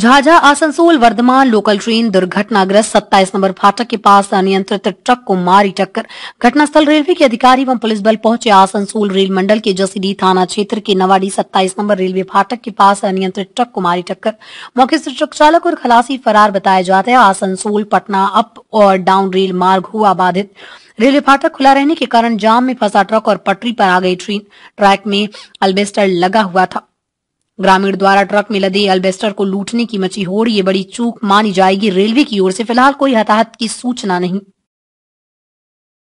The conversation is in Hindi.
झाझा आसनसोल वर्धमान लोकल ट्रेन दुर्घटनाग्रस्त सत्ताईस नंबर फाटक के पास अनियंत्रित ट्रक को मारी टक्कर घटनास्थल रेलवे के अधिकारी एवं पुलिस बल पहुंचे आसनसोल रेल मंडल के जसीडी थाना क्षेत्र के नवाडी सत्ताईस नंबर रेलवे फाटक के पास अनियंत्रित ट्रक को मारी टक्कर मौके से ट्रक चालक और खलासी फरार बताया जाता है आसनसोल पटना अप और डाउन रेल मार्ग हुआ बाधित रेलवे फाटक खुला रहने के कारण जाम में फंसा ट्रक और पटरी पर आ गई ट्रेन ट्रैक में अल्बेस्टर लगा हुआ था ग्रामीण द्वारा ट्रक में लदे अल्बेस्टर को लूटने की मची होड़ ये बड़ी चूक मानी जाएगी रेलवे की ओर से फिलहाल कोई हताहत की सूचना नहीं